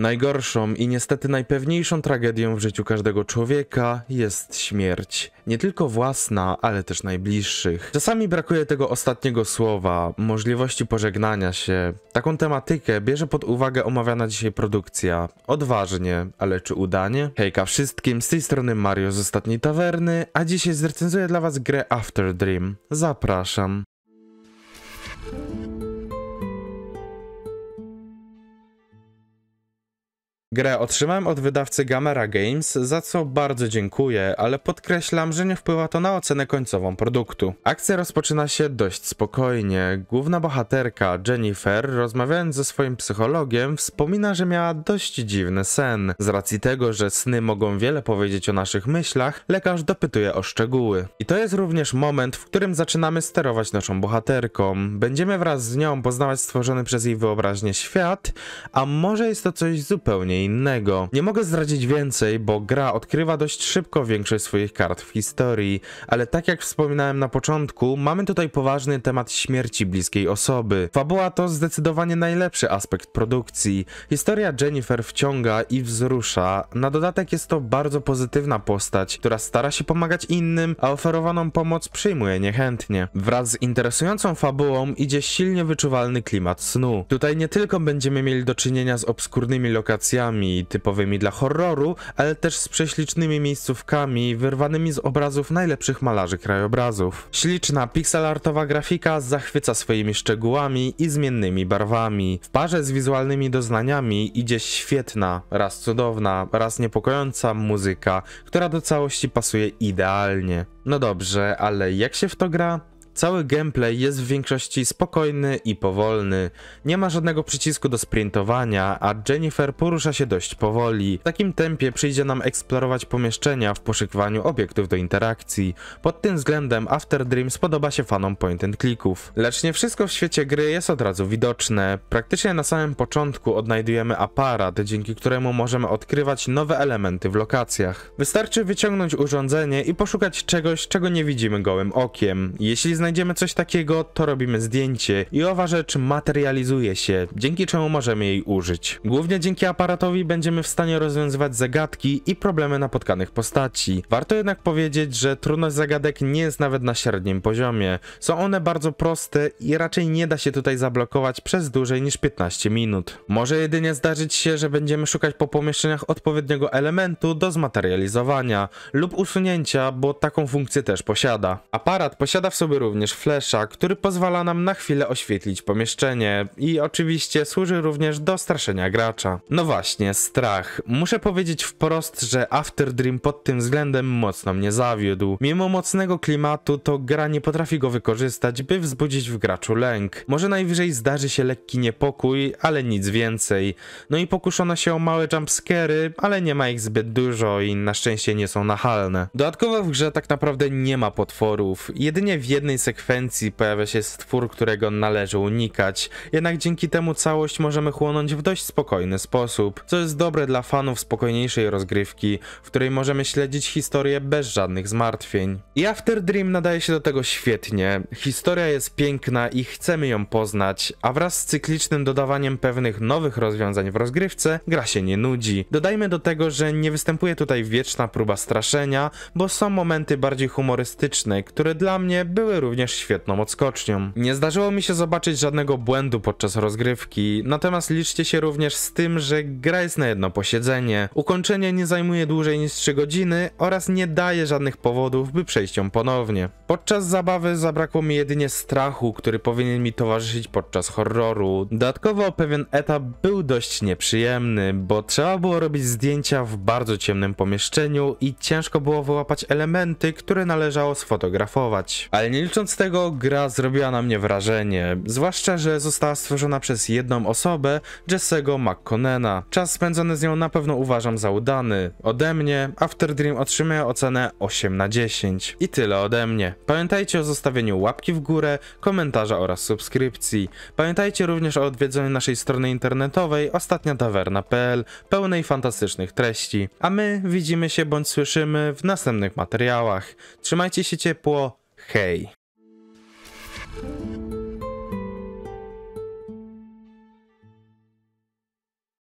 Najgorszą i niestety najpewniejszą tragedią w życiu każdego człowieka jest śmierć. Nie tylko własna, ale też najbliższych. Czasami brakuje tego ostatniego słowa, możliwości pożegnania się. Taką tematykę bierze pod uwagę omawiana dzisiaj produkcja. Odważnie, ale czy udanie? Hejka wszystkim, z tej strony Mario z Ostatniej Tawerny, a dzisiaj zrecenzuję dla was grę After Dream. Zapraszam. Grę otrzymałem od wydawcy Gamera Games, za co bardzo dziękuję, ale podkreślam, że nie wpływa to na ocenę końcową produktu. Akcja rozpoczyna się dość spokojnie. Główna bohaterka, Jennifer, rozmawiając ze swoim psychologiem, wspomina, że miała dość dziwny sen. Z racji tego, że sny mogą wiele powiedzieć o naszych myślach, lekarz dopytuje o szczegóły. I to jest również moment, w którym zaczynamy sterować naszą bohaterką. Będziemy wraz z nią poznawać stworzony przez jej wyobraźnię świat, a może jest to coś zupełnie innego. Nie mogę zdradzić więcej, bo gra odkrywa dość szybko większość swoich kart w historii, ale tak jak wspominałem na początku, mamy tutaj poważny temat śmierci bliskiej osoby. Fabuła to zdecydowanie najlepszy aspekt produkcji. Historia Jennifer wciąga i wzrusza. Na dodatek jest to bardzo pozytywna postać, która stara się pomagać innym, a oferowaną pomoc przyjmuje niechętnie. Wraz z interesującą fabułą idzie silnie wyczuwalny klimat snu. Tutaj nie tylko będziemy mieli do czynienia z obskurnymi lokacjami, typowymi dla horroru, ale też z prześlicznymi miejscówkami wyrwanymi z obrazów najlepszych malarzy krajobrazów. Śliczna pixelartowa grafika zachwyca swoimi szczegółami i zmiennymi barwami. W parze z wizualnymi doznaniami idzie świetna, raz cudowna, raz niepokojąca muzyka, która do całości pasuje idealnie. No dobrze, ale jak się w to gra? Cały gameplay jest w większości spokojny i powolny. Nie ma żadnego przycisku do sprintowania, a Jennifer porusza się dość powoli. W takim tempie przyjdzie nam eksplorować pomieszczenia w poszukiwaniu obiektów do interakcji. Pod tym względem After Dreams podoba się fanom point and clicków. Lecz nie wszystko w świecie gry jest od razu widoczne. Praktycznie na samym początku odnajdujemy aparat, dzięki któremu możemy odkrywać nowe elementy w lokacjach. Wystarczy wyciągnąć urządzenie i poszukać czegoś, czego nie widzimy gołym okiem. Jeśli znajdziemy znajdziemy coś takiego, to robimy zdjęcie i owa rzecz materializuje się, dzięki czemu możemy jej użyć. Głównie dzięki aparatowi będziemy w stanie rozwiązywać zagadki i problemy napotkanych postaci. Warto jednak powiedzieć, że trudność zagadek nie jest nawet na średnim poziomie. Są one bardzo proste i raczej nie da się tutaj zablokować przez dłużej niż 15 minut. Może jedynie zdarzyć się, że będziemy szukać po pomieszczeniach odpowiedniego elementu do zmaterializowania lub usunięcia, bo taką funkcję też posiada. Aparat posiada w sobie również również flesza, który pozwala nam na chwilę oświetlić pomieszczenie i oczywiście służy również do straszenia gracza. No właśnie, strach. Muszę powiedzieć wprost, że After Dream pod tym względem mocno mnie zawiódł. Mimo mocnego klimatu, to gra nie potrafi go wykorzystać, by wzbudzić w graczu lęk. Może najwyżej zdarzy się lekki niepokój, ale nic więcej. No i pokuszono się o małe jumpscary, ale nie ma ich zbyt dużo i na szczęście nie są nachalne. Dodatkowo w grze tak naprawdę nie ma potworów. Jedynie w jednej sekwencji pojawia się stwór, którego należy unikać, jednak dzięki temu całość możemy chłonąć w dość spokojny sposób, co jest dobre dla fanów spokojniejszej rozgrywki, w której możemy śledzić historię bez żadnych zmartwień. I After Dream nadaje się do tego świetnie, historia jest piękna i chcemy ją poznać, a wraz z cyklicznym dodawaniem pewnych nowych rozwiązań w rozgrywce, gra się nie nudzi. Dodajmy do tego, że nie występuje tutaj wieczna próba straszenia, bo są momenty bardziej humorystyczne, które dla mnie były również również świetną odskocznią. Nie zdarzyło mi się zobaczyć żadnego błędu podczas rozgrywki, natomiast liczcie się również z tym, że gra jest na jedno posiedzenie. Ukończenie nie zajmuje dłużej niż 3 godziny oraz nie daje żadnych powodów, by przejść ją ponownie. Podczas zabawy zabrakło mi jedynie strachu, który powinien mi towarzyszyć podczas horroru. Dodatkowo pewien etap był dość nieprzyjemny, bo trzeba było robić zdjęcia w bardzo ciemnym pomieszczeniu i ciężko było wyłapać elementy, które należało sfotografować. Ale nie licząc Widząc tego, gra zrobiła na mnie wrażenie, zwłaszcza, że została stworzona przez jedną osobę, Jessego McConnena. Czas spędzony z nią na pewno uważam za udany. Ode mnie After Dream otrzymuje ocenę 8 na 10. I tyle ode mnie. Pamiętajcie o zostawieniu łapki w górę, komentarza oraz subskrypcji. Pamiętajcie również o odwiedzeniu naszej strony internetowej ostatniatawerna.pl pełnej fantastycznych treści. A my widzimy się bądź słyszymy w następnych materiałach. Trzymajcie się ciepło, hej! Thank you.